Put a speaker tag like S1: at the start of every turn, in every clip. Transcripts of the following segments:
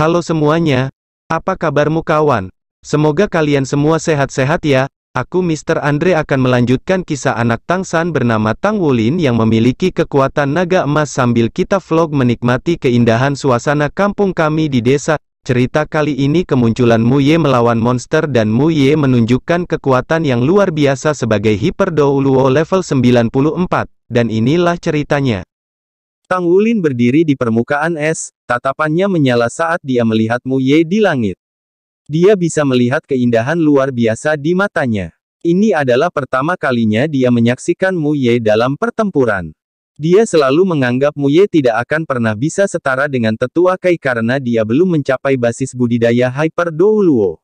S1: Halo semuanya, apa kabarmu kawan? Semoga kalian semua sehat-sehat ya. Aku Mr. Andre akan melanjutkan kisah anak Tang San bernama Tang Wulin yang memiliki kekuatan naga emas sambil kita vlog menikmati keindahan suasana kampung kami di desa. Cerita kali ini kemunculan Mu Ye melawan monster dan Mu Ye menunjukkan kekuatan yang luar biasa sebagai Hyper Douluo level 94, dan inilah ceritanya. Tang Wulin berdiri di permukaan es, Tatapannya menyala saat dia melihat Mu Ye di langit. Dia bisa melihat keindahan luar biasa di matanya. Ini adalah pertama kalinya dia menyaksikan Mu Ye dalam pertempuran. Dia selalu menganggap Mu Ye tidak akan pernah bisa setara dengan tetua Kai karena dia belum mencapai basis budidaya Hyper Douluo.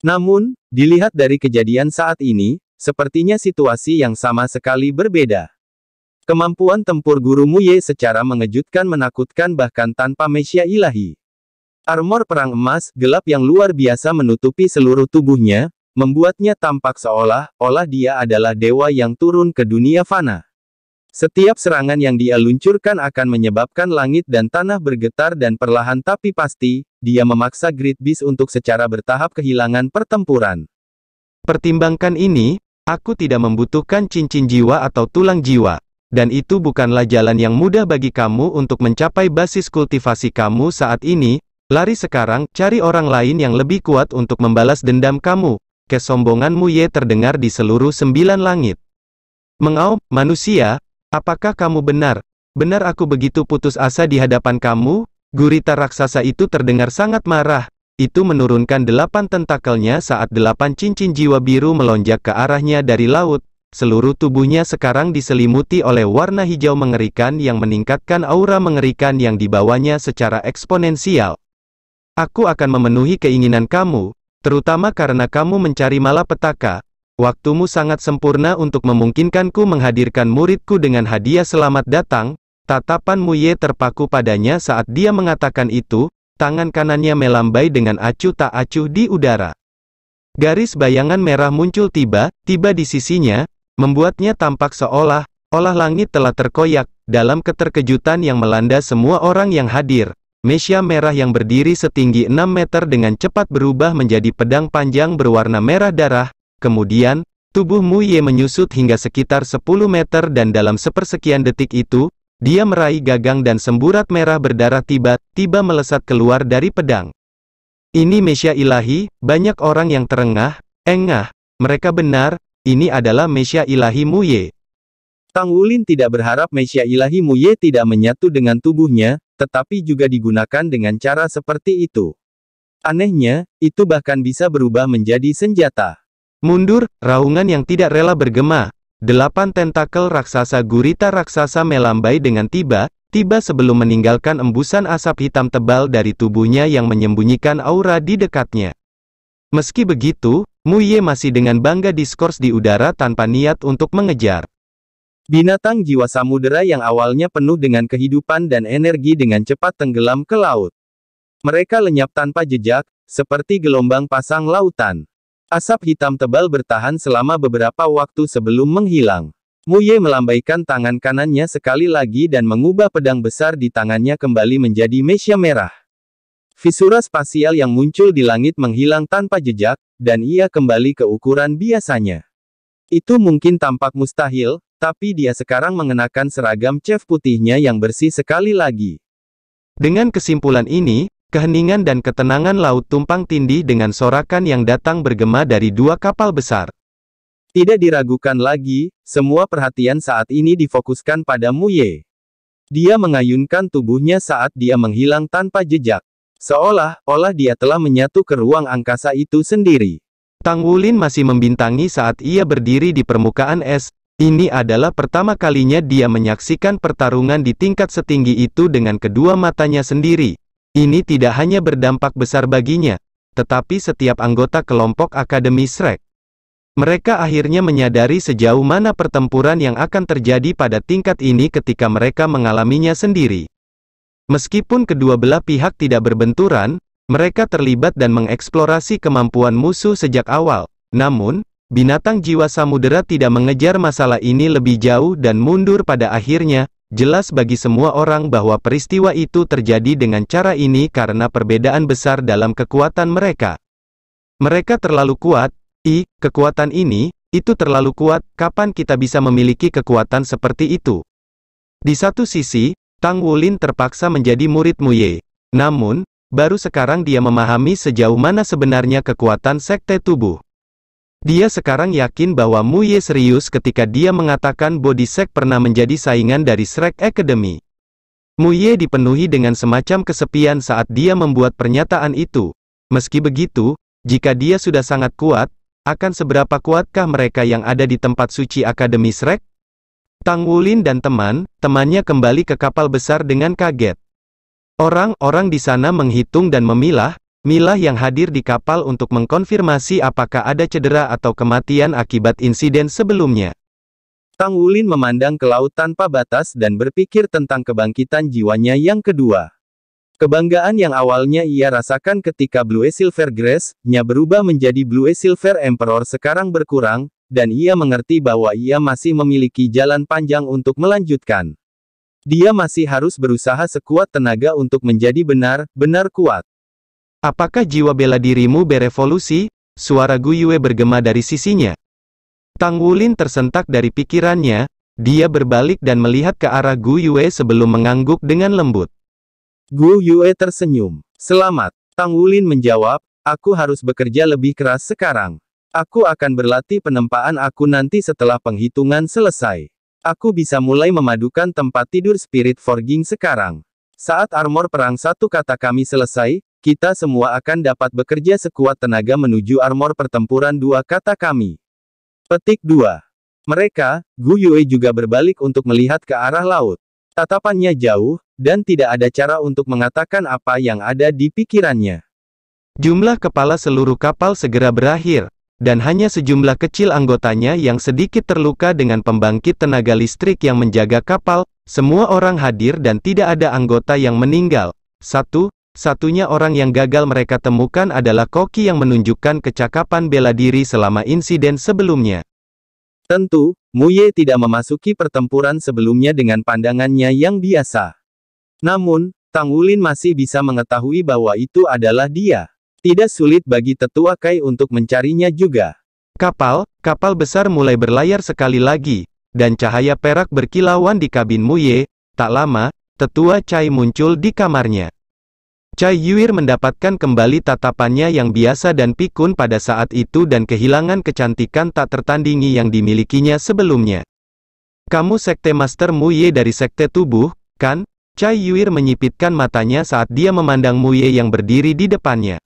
S1: Namun, dilihat dari kejadian saat ini, sepertinya situasi yang sama sekali berbeda. Kemampuan tempur Guru Muye secara mengejutkan menakutkan bahkan tanpa mesia ilahi. Armor perang emas, gelap yang luar biasa menutupi seluruh tubuhnya, membuatnya tampak seolah-olah dia adalah dewa yang turun ke dunia fana. Setiap serangan yang dia luncurkan akan menyebabkan langit dan tanah bergetar dan perlahan tapi pasti, dia memaksa Great Beast untuk secara bertahap kehilangan pertempuran. Pertimbangkan ini, aku tidak membutuhkan cincin jiwa atau tulang jiwa dan itu bukanlah jalan yang mudah bagi kamu untuk mencapai basis kultivasi kamu saat ini, lari sekarang, cari orang lain yang lebih kuat untuk membalas dendam kamu, kesombonganmu ye terdengar di seluruh sembilan langit. Mengau, manusia, apakah kamu benar? Benar aku begitu putus asa di hadapan kamu? Gurita raksasa itu terdengar sangat marah, itu menurunkan delapan tentakelnya saat delapan cincin jiwa biru melonjak ke arahnya dari laut, Seluruh tubuhnya sekarang diselimuti oleh warna hijau mengerikan yang meningkatkan aura mengerikan yang dibawanya secara eksponensial. Aku akan memenuhi keinginan kamu, terutama karena kamu mencari malapetaka. Waktumu sangat sempurna untuk memungkinkanku menghadirkan muridku dengan hadiah selamat datang. Tatapan Muye terpaku padanya saat dia mengatakan itu, tangan kanannya melambai dengan acuh tak acuh di udara. Garis bayangan merah muncul tiba-tiba di sisinya, Membuatnya tampak seolah, olah langit telah terkoyak, dalam keterkejutan yang melanda semua orang yang hadir. Mesia merah yang berdiri setinggi 6 meter dengan cepat berubah menjadi pedang panjang berwarna merah darah, kemudian, tubuh Mu Ye menyusut hingga sekitar 10 meter dan dalam sepersekian detik itu, dia meraih gagang dan semburat merah berdarah tiba-tiba melesat keluar dari pedang. Ini Mesia ilahi, banyak orang yang terengah, engah, mereka benar, ini adalah Mesia Ilahi Muye. Tang Wulin tidak berharap Mesia Ilahi Muye tidak menyatu dengan tubuhnya, tetapi juga digunakan dengan cara seperti itu. Anehnya, itu bahkan bisa berubah menjadi senjata. Mundur, raungan yang tidak rela bergema. Delapan tentakel raksasa gurita raksasa melambai dengan tiba, tiba sebelum meninggalkan embusan asap hitam tebal dari tubuhnya yang menyembunyikan aura di dekatnya. Meski begitu, Mu Ye masih dengan bangga diskors di udara tanpa niat untuk mengejar. Binatang jiwa samudera yang awalnya penuh dengan kehidupan dan energi dengan cepat tenggelam ke laut. Mereka lenyap tanpa jejak, seperti gelombang pasang lautan. Asap hitam tebal bertahan selama beberapa waktu sebelum menghilang. Muye melambaikan tangan kanannya sekali lagi dan mengubah pedang besar di tangannya kembali menjadi mesia merah. Fisura spasial yang muncul di langit menghilang tanpa jejak, dan ia kembali ke ukuran biasanya. Itu mungkin tampak mustahil, tapi dia sekarang mengenakan seragam chef putihnya yang bersih sekali lagi. Dengan kesimpulan ini, keheningan dan ketenangan laut tumpang tindih dengan sorakan yang datang bergema dari dua kapal besar. Tidak diragukan lagi, semua perhatian saat ini difokuskan pada Muye. Dia mengayunkan tubuhnya saat dia menghilang tanpa jejak. Seolah-olah dia telah menyatu ke ruang angkasa itu sendiri. Tang Wulin masih membintangi saat ia berdiri di permukaan es, ini adalah pertama kalinya dia menyaksikan pertarungan di tingkat setinggi itu dengan kedua matanya sendiri. Ini tidak hanya berdampak besar baginya, tetapi setiap anggota kelompok Akademi Shrek. Mereka akhirnya menyadari sejauh mana pertempuran yang akan terjadi pada tingkat ini ketika mereka mengalaminya sendiri. Meskipun kedua belah pihak tidak berbenturan, mereka terlibat dan mengeksplorasi kemampuan musuh sejak awal. Namun, binatang jiwa samudera tidak mengejar masalah ini lebih jauh dan mundur pada akhirnya, jelas bagi semua orang bahwa peristiwa itu terjadi dengan cara ini karena perbedaan besar dalam kekuatan mereka. Mereka terlalu kuat, i, kekuatan ini, itu terlalu kuat, kapan kita bisa memiliki kekuatan seperti itu? Di satu sisi, Tang Wulin terpaksa menjadi murid Mu Ye. Namun, baru sekarang dia memahami sejauh mana sebenarnya kekuatan sekte tubuh. Dia sekarang yakin bahwa Mu Ye serius ketika dia mengatakan sek pernah menjadi saingan dari Shrek Academy. Ye dipenuhi dengan semacam kesepian saat dia membuat pernyataan itu. Meski begitu, jika dia sudah sangat kuat, akan seberapa kuatkah mereka yang ada di tempat suci Akademi Shrek? Tang Wulin dan teman, temannya kembali ke kapal besar dengan kaget. Orang-orang di sana menghitung dan memilah, milah yang hadir di kapal untuk mengkonfirmasi apakah ada cedera atau kematian akibat insiden sebelumnya. Tang Wulin memandang ke laut tanpa batas dan berpikir tentang kebangkitan jiwanya yang kedua. Kebanggaan yang awalnya ia rasakan ketika Blue Silver Grace-nya berubah menjadi Blue Silver Emperor sekarang berkurang, dan ia mengerti bahwa ia masih memiliki jalan panjang untuk melanjutkan. Dia masih harus berusaha sekuat tenaga untuk menjadi benar, benar kuat. Apakah jiwa bela dirimu berevolusi? Suara Gu Yue bergema dari sisinya. Tang Wulin tersentak dari pikirannya, dia berbalik dan melihat ke arah Gu Yue sebelum mengangguk dengan lembut. Gu Yue tersenyum. Selamat. Tang Wulin menjawab, aku harus bekerja lebih keras sekarang. Aku akan berlatih penempaan aku nanti setelah penghitungan selesai. Aku bisa mulai memadukan tempat tidur spirit forging sekarang. Saat armor perang satu kata kami selesai, kita semua akan dapat bekerja sekuat tenaga menuju armor pertempuran dua kata kami. Petik 2. Mereka, Gu Yue juga berbalik untuk melihat ke arah laut. Tatapannya jauh, dan tidak ada cara untuk mengatakan apa yang ada di pikirannya. Jumlah kepala seluruh kapal segera berakhir dan hanya sejumlah kecil anggotanya yang sedikit terluka dengan pembangkit tenaga listrik yang menjaga kapal, semua orang hadir dan tidak ada anggota yang meninggal. Satu, satunya orang yang gagal mereka temukan adalah koki yang menunjukkan kecakapan bela diri selama insiden sebelumnya. Tentu, Muye tidak memasuki pertempuran sebelumnya dengan pandangannya yang biasa. Namun, Tang Wulin masih bisa mengetahui bahwa itu adalah dia. Tidak sulit bagi tetua Kai untuk mencarinya juga. Kapal, kapal besar mulai berlayar sekali lagi, dan cahaya perak berkilauan di kabin Muye, tak lama, tetua Chai muncul di kamarnya. Chai Yuir mendapatkan kembali tatapannya yang biasa dan pikun pada saat itu dan kehilangan kecantikan tak tertandingi yang dimilikinya sebelumnya. Kamu sekte Master Muye dari sekte tubuh, kan? Chai Yuir menyipitkan matanya saat dia memandang Muye yang berdiri di depannya.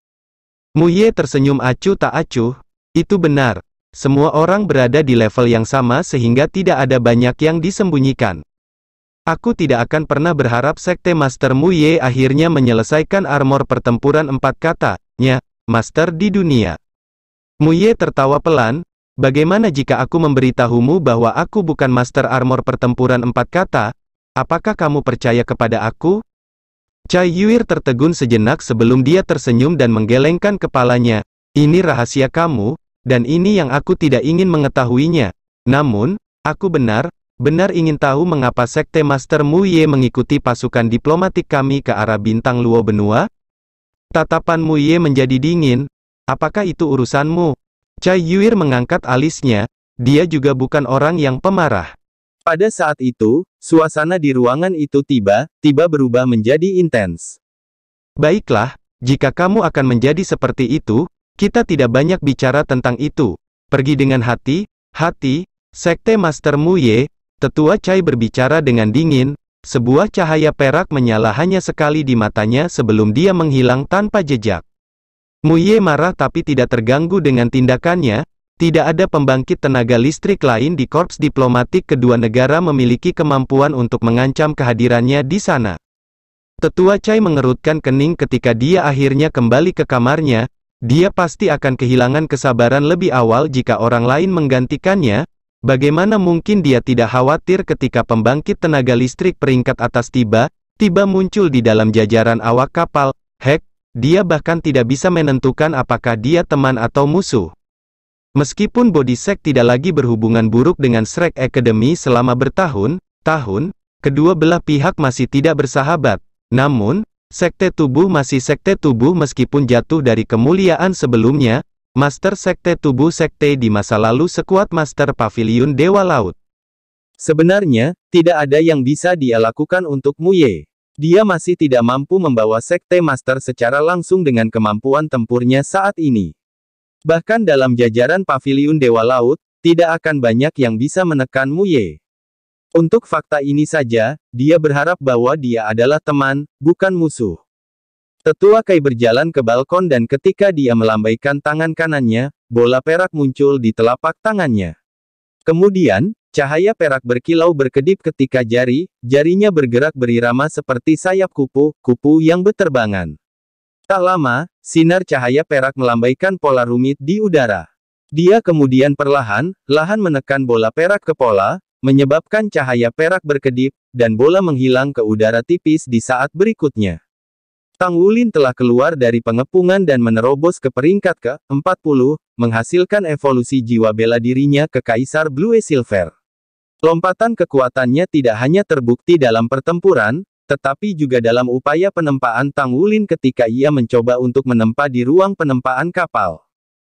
S1: Muye tersenyum acuh tak acuh, itu benar. Semua orang berada di level yang sama sehingga tidak ada banyak yang disembunyikan. Aku tidak akan pernah berharap Sekte Master Muye akhirnya menyelesaikan armor pertempuran empat kata, Master di dunia. Muye tertawa pelan, bagaimana jika aku memberitahumu bahwa aku bukan Master Armor pertempuran empat kata, apakah kamu percaya kepada aku? Cai Yuir tertegun sejenak sebelum dia tersenyum dan menggelengkan kepalanya. Ini rahasia kamu, dan ini yang aku tidak ingin mengetahuinya. Namun, aku benar, benar ingin tahu mengapa Sekte Master Mu Ye mengikuti pasukan diplomatik kami ke arah bintang Luo Benua? Tatapan Mu Ye menjadi dingin. Apakah itu urusanmu? Cai Yuir mengangkat alisnya, dia juga bukan orang yang pemarah. Pada saat itu, suasana di ruangan itu tiba-tiba berubah menjadi intens. Baiklah, jika kamu akan menjadi seperti itu, kita tidak banyak bicara tentang itu. Pergi dengan hati, hati, sekte Master Mu Ye, tetua Cai berbicara dengan dingin, sebuah cahaya perak menyala hanya sekali di matanya sebelum dia menghilang tanpa jejak. Mu Ye marah tapi tidak terganggu dengan tindakannya, tidak ada pembangkit tenaga listrik lain di korps diplomatik kedua negara memiliki kemampuan untuk mengancam kehadirannya di sana. Tetua Chai mengerutkan kening ketika dia akhirnya kembali ke kamarnya, dia pasti akan kehilangan kesabaran lebih awal jika orang lain menggantikannya, bagaimana mungkin dia tidak khawatir ketika pembangkit tenaga listrik peringkat atas tiba, tiba muncul di dalam jajaran awak kapal, hek, dia bahkan tidak bisa menentukan apakah dia teman atau musuh. Meskipun Bodhisek tidak lagi berhubungan buruk dengan Shrek Academy selama bertahun-tahun, kedua belah pihak masih tidak bersahabat. Namun, sekte tubuh masih sekte tubuh meskipun jatuh dari kemuliaan sebelumnya, Master Sekte Tubuh Sekte di masa lalu sekuat Master Pavilion Dewa Laut. Sebenarnya, tidak ada yang bisa dia lakukan untuk Muye. Dia masih tidak mampu membawa Sekte Master secara langsung dengan kemampuan tempurnya saat ini. Bahkan dalam jajaran pavilion Dewa Laut, tidak akan banyak yang bisa menekan Mu Ye. Untuk fakta ini saja, dia berharap bahwa dia adalah teman, bukan musuh. Tetua Kai berjalan ke balkon dan ketika dia melambaikan tangan kanannya, bola perak muncul di telapak tangannya. Kemudian, cahaya perak berkilau berkedip ketika jari, jarinya bergerak berirama seperti sayap kupu, kupu yang beterbangan. Tak lama, sinar cahaya perak melambaikan pola rumit di udara. Dia kemudian perlahan, lahan menekan bola perak ke pola, menyebabkan cahaya perak berkedip, dan bola menghilang ke udara tipis di saat berikutnya. Tang Wulin telah keluar dari pengepungan dan menerobos ke peringkat ke-40, menghasilkan evolusi jiwa bela dirinya ke Kaisar Blue Silver. Lompatan kekuatannya tidak hanya terbukti dalam pertempuran, tetapi juga dalam upaya penempaan Tang Wulin ketika ia mencoba untuk menempa di ruang penempaan kapal.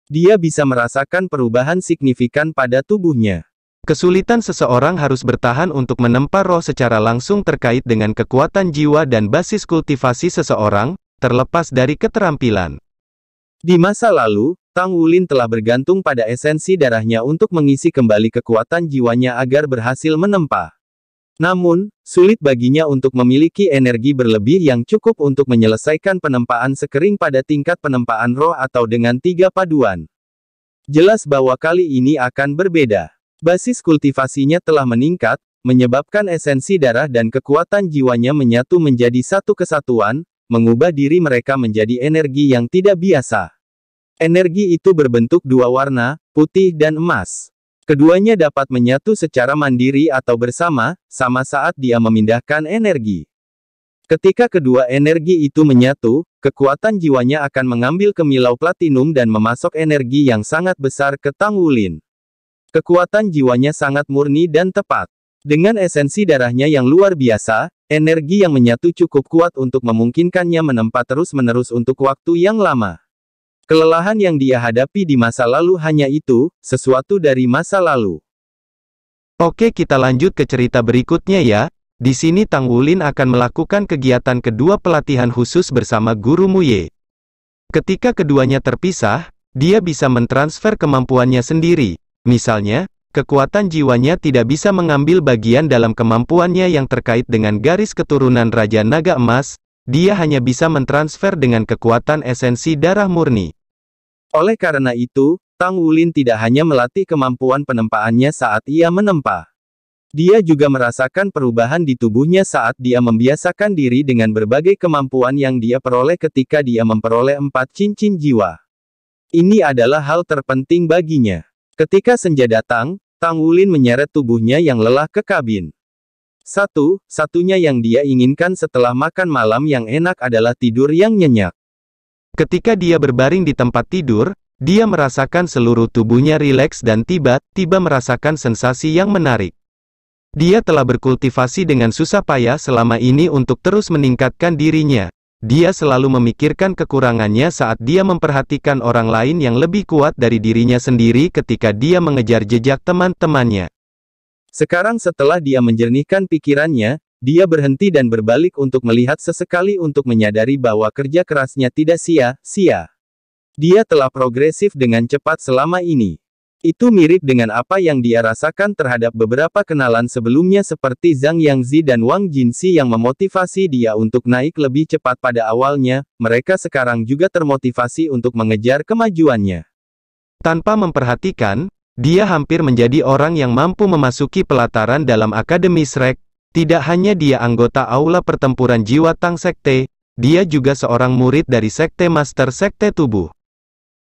S1: Dia bisa merasakan perubahan signifikan pada tubuhnya. Kesulitan seseorang harus bertahan untuk menempa roh secara langsung terkait dengan kekuatan jiwa dan basis kultivasi seseorang, terlepas dari keterampilan. Di masa lalu, Tang Wulin telah bergantung pada esensi darahnya untuk mengisi kembali kekuatan jiwanya agar berhasil menempa. Namun, sulit baginya untuk memiliki energi berlebih yang cukup untuk menyelesaikan penempaan sekering pada tingkat penempaan roh atau dengan tiga paduan. Jelas bahwa kali ini akan berbeda. Basis kultivasinya telah meningkat, menyebabkan esensi darah dan kekuatan jiwanya menyatu menjadi satu kesatuan, mengubah diri mereka menjadi energi yang tidak biasa. Energi itu berbentuk dua warna, putih dan emas. Keduanya dapat menyatu secara mandiri atau bersama, sama saat dia memindahkan energi. Ketika kedua energi itu menyatu, kekuatan jiwanya akan mengambil kemilau platinum dan memasok energi yang sangat besar ke Tang Wulin. Kekuatan jiwanya sangat murni dan tepat. Dengan esensi darahnya yang luar biasa, energi yang menyatu cukup kuat untuk memungkinkannya menempat terus-menerus untuk waktu yang lama. Kelelahan yang dia hadapi di masa lalu hanya itu, sesuatu dari masa lalu. Oke kita lanjut ke cerita berikutnya ya. Di sini Tang Wulin akan melakukan kegiatan kedua pelatihan khusus bersama Guru Muye. Ketika keduanya terpisah, dia bisa mentransfer kemampuannya sendiri. Misalnya, kekuatan jiwanya tidak bisa mengambil bagian dalam kemampuannya yang terkait dengan garis keturunan Raja Naga Emas, dia hanya bisa mentransfer dengan kekuatan esensi darah murni. Oleh karena itu, Tang Wulin tidak hanya melatih kemampuan penempaannya saat ia menempa. Dia juga merasakan perubahan di tubuhnya saat dia membiasakan diri dengan berbagai kemampuan yang dia peroleh ketika dia memperoleh empat cincin jiwa. Ini adalah hal terpenting baginya. Ketika senja datang, Tang Wulin menyeret tubuhnya yang lelah ke kabin. Satu, satunya yang dia inginkan setelah makan malam yang enak adalah tidur yang nyenyak. Ketika dia berbaring di tempat tidur, dia merasakan seluruh tubuhnya rileks dan tiba-tiba merasakan sensasi yang menarik. Dia telah berkultivasi dengan susah payah selama ini untuk terus meningkatkan dirinya. Dia selalu memikirkan kekurangannya saat dia memperhatikan orang lain yang lebih kuat dari dirinya sendiri ketika dia mengejar jejak teman-temannya. Sekarang setelah dia menjernihkan pikirannya, dia berhenti dan berbalik untuk melihat sesekali untuk menyadari bahwa kerja kerasnya tidak sia-sia. Dia telah progresif dengan cepat selama ini. Itu mirip dengan apa yang dia rasakan terhadap beberapa kenalan sebelumnya seperti Zhang Yangzi dan Wang Jinxi yang memotivasi dia untuk naik lebih cepat pada awalnya, mereka sekarang juga termotivasi untuk mengejar kemajuannya. Tanpa memperhatikan, dia hampir menjadi orang yang mampu memasuki pelataran dalam Akademi Shrek, tidak hanya dia anggota Aula Pertempuran Jiwa Tang Sekte, dia juga seorang murid dari Sekte Master Sekte Tubuh.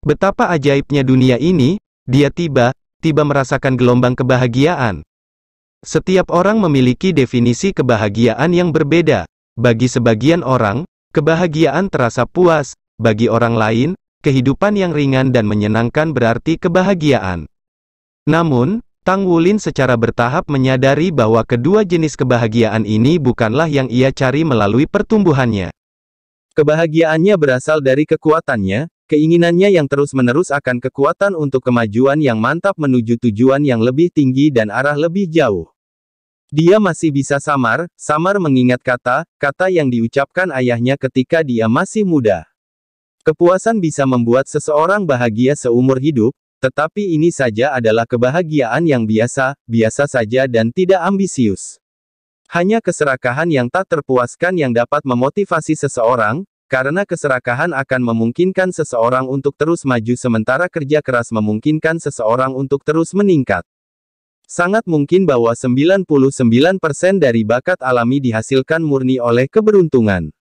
S1: Betapa ajaibnya dunia ini, dia tiba, tiba merasakan gelombang kebahagiaan. Setiap orang memiliki definisi kebahagiaan yang berbeda. Bagi sebagian orang, kebahagiaan terasa puas, bagi orang lain, kehidupan yang ringan dan menyenangkan berarti kebahagiaan. Namun, Tang Wulin secara bertahap menyadari bahwa kedua jenis kebahagiaan ini bukanlah yang ia cari melalui pertumbuhannya. Kebahagiaannya berasal dari kekuatannya, keinginannya yang terus-menerus akan kekuatan untuk kemajuan yang mantap menuju tujuan yang lebih tinggi dan arah lebih jauh. Dia masih bisa samar, samar mengingat kata, kata yang diucapkan ayahnya ketika dia masih muda. Kepuasan bisa membuat seseorang bahagia seumur hidup, tetapi ini saja adalah kebahagiaan yang biasa, biasa saja dan tidak ambisius. Hanya keserakahan yang tak terpuaskan yang dapat memotivasi seseorang, karena keserakahan akan memungkinkan seseorang untuk terus maju sementara kerja keras memungkinkan seseorang untuk terus meningkat. Sangat mungkin bahwa 99% dari bakat alami dihasilkan murni oleh keberuntungan.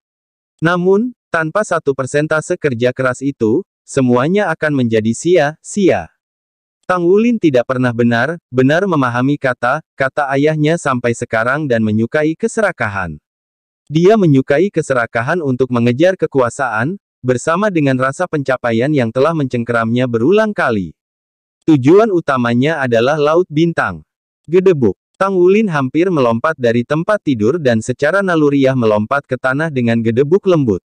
S1: Namun, tanpa satu persentase kerja keras itu, semuanya akan menjadi sia-sia. Tang Wulin tidak pernah benar, benar memahami kata, kata ayahnya sampai sekarang dan menyukai keserakahan. Dia menyukai keserakahan untuk mengejar kekuasaan, bersama dengan rasa pencapaian yang telah mencengkeramnya berulang kali. Tujuan utamanya adalah Laut Bintang. Gedebuk. Tang Wulin hampir melompat dari tempat tidur dan secara naluriah melompat ke tanah dengan gedebuk lembut.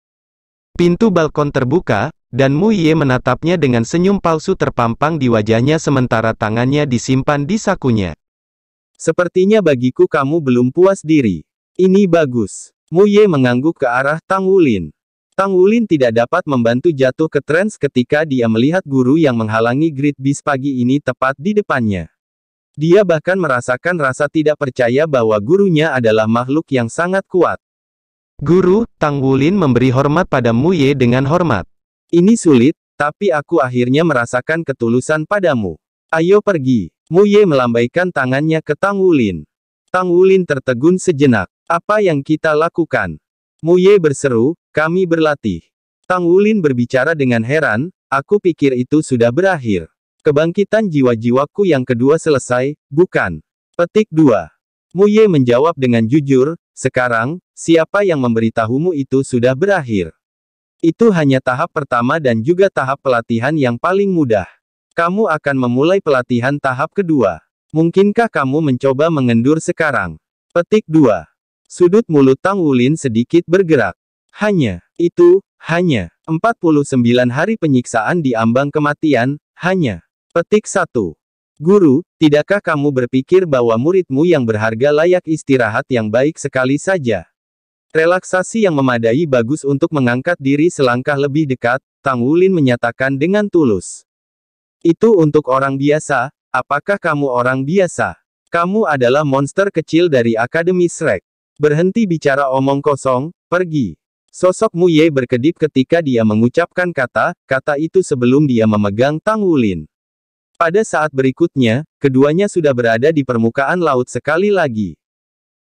S1: Pintu balkon terbuka, dan Mu Ye menatapnya dengan senyum palsu terpampang di wajahnya sementara tangannya disimpan di sakunya. Sepertinya bagiku kamu belum puas diri. Ini bagus. Mu Ye mengangguk ke arah Tang Wulin. Tang Wulin tidak dapat membantu jatuh ke trans ketika dia melihat guru yang menghalangi grid bis pagi ini tepat di depannya. Dia bahkan merasakan rasa tidak percaya bahwa gurunya adalah makhluk yang sangat kuat. Guru, Tang Wulin memberi hormat pada Mu Ye dengan hormat. Ini sulit, tapi aku akhirnya merasakan ketulusan padamu. Ayo pergi. Mu Ye melambaikan tangannya ke Tang Wulin. Tang Wulin tertegun sejenak. Apa yang kita lakukan? Mu Ye berseru, kami berlatih. Tang Wulin berbicara dengan heran, aku pikir itu sudah berakhir. Kebangkitan jiwa-jiwaku yang kedua selesai, bukan? Petik 2. Mu Ye menjawab dengan jujur, sekarang, siapa yang memberitahumu itu sudah berakhir. Itu hanya tahap pertama dan juga tahap pelatihan yang paling mudah. Kamu akan memulai pelatihan tahap kedua. Mungkinkah kamu mencoba mengendur sekarang? Petik 2. Sudut mulut Tang Wulin sedikit bergerak. Hanya, itu, hanya, 49 hari penyiksaan di ambang kematian, hanya. Petik 1. Guru, tidakkah kamu berpikir bahwa muridmu yang berharga layak istirahat yang baik sekali saja? Relaksasi yang memadai bagus untuk mengangkat diri selangkah lebih dekat, Tang Wulin menyatakan dengan tulus. Itu untuk orang biasa, apakah kamu orang biasa? Kamu adalah monster kecil dari Akademi Shrek. Berhenti bicara omong kosong, pergi. Sosok Mu Ye berkedip ketika dia mengucapkan kata, kata itu sebelum dia memegang Tang Wulin. Pada saat berikutnya, keduanya sudah berada di permukaan laut sekali lagi.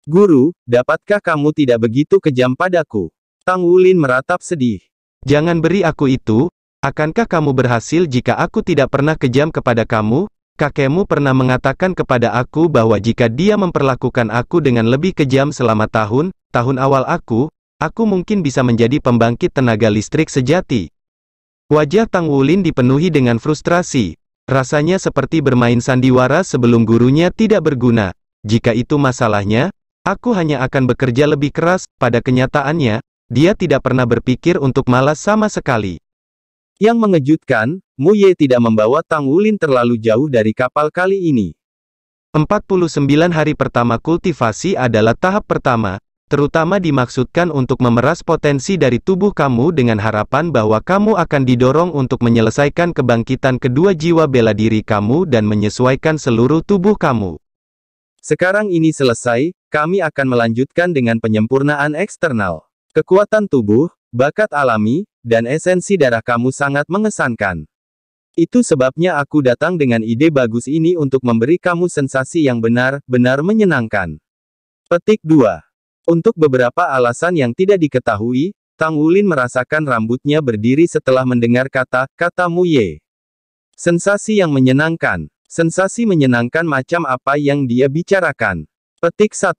S1: Guru, dapatkah kamu tidak begitu kejam padaku? Tang Wulin meratap sedih. Jangan beri aku itu, akankah kamu berhasil jika aku tidak pernah kejam kepada kamu? Kakekmu pernah mengatakan kepada aku bahwa jika dia memperlakukan aku dengan lebih kejam selama tahun, tahun awal aku, aku mungkin bisa menjadi pembangkit tenaga listrik sejati. Wajah Tang Wulin dipenuhi dengan frustrasi. Rasanya seperti bermain sandiwara sebelum gurunya tidak berguna. Jika itu masalahnya, aku hanya akan bekerja lebih keras, pada kenyataannya, dia tidak pernah berpikir untuk malas sama sekali. Yang mengejutkan, Mu Ye tidak membawa Tang Wulin terlalu jauh dari kapal kali ini. 49 hari pertama kultivasi adalah tahap pertama, terutama dimaksudkan untuk memeras potensi dari tubuh kamu dengan harapan bahwa kamu akan didorong untuk menyelesaikan kebangkitan kedua jiwa bela diri kamu dan menyesuaikan seluruh tubuh kamu. Sekarang ini selesai, kami akan melanjutkan dengan penyempurnaan eksternal. Kekuatan tubuh, bakat alami, dan esensi darah kamu sangat mengesankan. Itu sebabnya aku datang dengan ide bagus ini untuk memberi kamu sensasi yang benar-benar menyenangkan. Petik 2 untuk beberapa alasan yang tidak diketahui, Tang Wulin merasakan rambutnya berdiri setelah mendengar kata, kata Mu Ye. Sensasi yang menyenangkan. Sensasi menyenangkan macam apa yang dia bicarakan. Petik 1.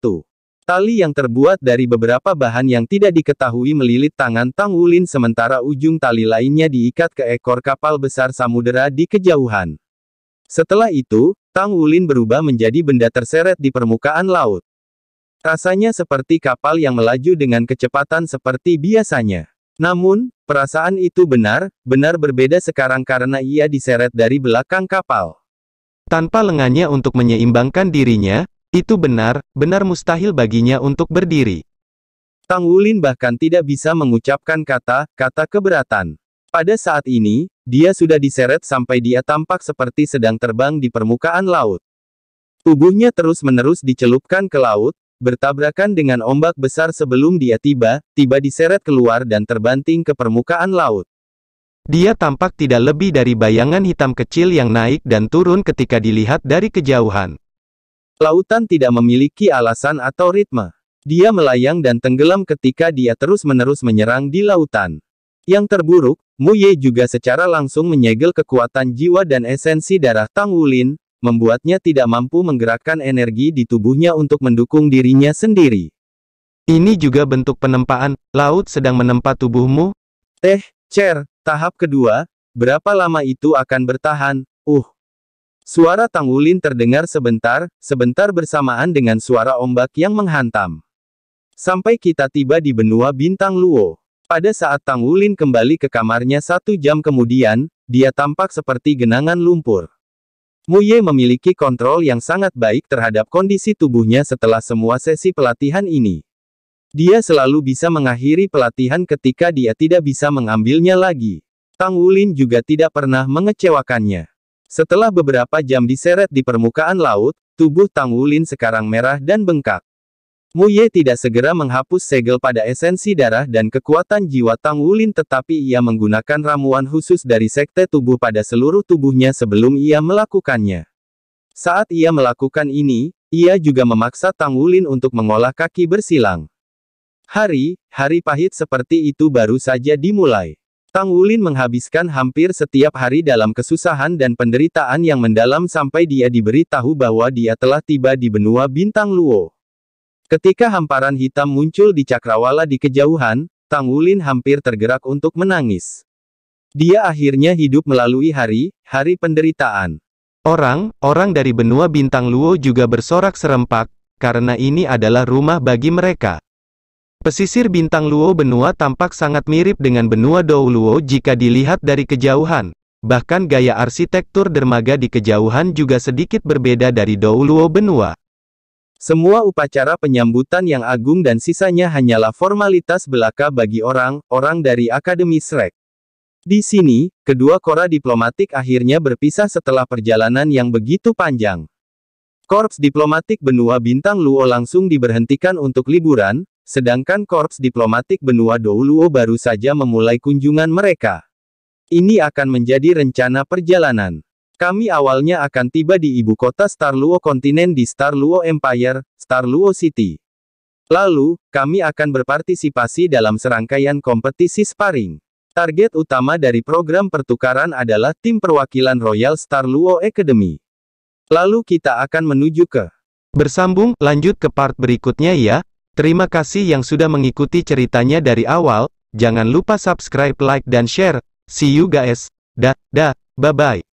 S1: Tali yang terbuat dari beberapa bahan yang tidak diketahui melilit tangan Tang Wulin sementara ujung tali lainnya diikat ke ekor kapal besar samudera di kejauhan. Setelah itu, Tang Wulin berubah menjadi benda terseret di permukaan laut. Rasanya seperti kapal yang melaju dengan kecepatan seperti biasanya. Namun, perasaan itu benar, benar berbeda sekarang karena ia diseret dari belakang kapal. Tanpa lengannya untuk menyeimbangkan dirinya, itu benar, benar mustahil baginya untuk berdiri. Tang Wulin bahkan tidak bisa mengucapkan kata-kata keberatan. Pada saat ini, dia sudah diseret sampai dia tampak seperti sedang terbang di permukaan laut. Tubuhnya terus-menerus dicelupkan ke laut, bertabrakan dengan ombak besar sebelum dia tiba, tiba diseret keluar dan terbanting ke permukaan laut. Dia tampak tidak lebih dari bayangan hitam kecil yang naik dan turun ketika dilihat dari kejauhan. Lautan tidak memiliki alasan atau ritme. Dia melayang dan tenggelam ketika dia terus-menerus menyerang di lautan. Yang terburuk, Mu Ye juga secara langsung menyegel kekuatan jiwa dan esensi darah Tang Wulin, membuatnya tidak mampu menggerakkan energi di tubuhnya untuk mendukung dirinya sendiri. Ini juga bentuk penempaan, laut sedang menempa tubuhmu? Teh, Cer, tahap kedua, berapa lama itu akan bertahan? Uh. Suara Tang Wulin terdengar sebentar, sebentar bersamaan dengan suara ombak yang menghantam. Sampai kita tiba di benua bintang Luo. Pada saat Tang Wulin kembali ke kamarnya satu jam kemudian, dia tampak seperti genangan lumpur. Muye memiliki kontrol yang sangat baik terhadap kondisi tubuhnya setelah semua sesi pelatihan ini. Dia selalu bisa mengakhiri pelatihan ketika dia tidak bisa mengambilnya lagi. Tang Wulin juga tidak pernah mengecewakannya. Setelah beberapa jam diseret di permukaan laut, tubuh Tang Wulin sekarang merah dan bengkak. Muye tidak segera menghapus segel pada esensi darah dan kekuatan jiwa Tang Wulin tetapi ia menggunakan ramuan khusus dari sekte tubuh pada seluruh tubuhnya sebelum ia melakukannya. Saat ia melakukan ini, ia juga memaksa Tang Wulin untuk mengolah kaki bersilang. Hari, hari pahit seperti itu baru saja dimulai. Tang Wulin menghabiskan hampir setiap hari dalam kesusahan dan penderitaan yang mendalam sampai dia diberitahu bahwa dia telah tiba di benua bintang Luo. Ketika hamparan hitam muncul di cakrawala di kejauhan, Tang Wulin hampir tergerak untuk menangis. Dia akhirnya hidup melalui hari, hari penderitaan. Orang, orang dari benua bintang Luo juga bersorak serempak, karena ini adalah rumah bagi mereka. Pesisir bintang Luo benua tampak sangat mirip dengan benua Dou Luo jika dilihat dari kejauhan. Bahkan gaya arsitektur dermaga di kejauhan juga sedikit berbeda dari Dou Luo benua. Semua upacara penyambutan yang agung dan sisanya hanyalah formalitas belaka bagi orang-orang dari Akademi Shrek. Di sini, kedua kora diplomatik akhirnya berpisah setelah perjalanan yang begitu panjang. Korps diplomatik benua bintang Luo langsung diberhentikan untuk liburan, sedangkan korps diplomatik benua Dou Luo baru saja memulai kunjungan mereka. Ini akan menjadi rencana perjalanan. Kami awalnya akan tiba di ibu kota Star Luo kontinen di Star Luo Empire, Star Luo City. Lalu, kami akan berpartisipasi dalam serangkaian kompetisi sparring. Target utama dari program pertukaran adalah tim perwakilan Royal Star Luo Academy. Lalu kita akan menuju ke Bersambung, lanjut ke part berikutnya ya. Terima kasih yang sudah mengikuti ceritanya dari awal. Jangan lupa subscribe, like, dan share. See you guys. Dah, dah, bye-bye.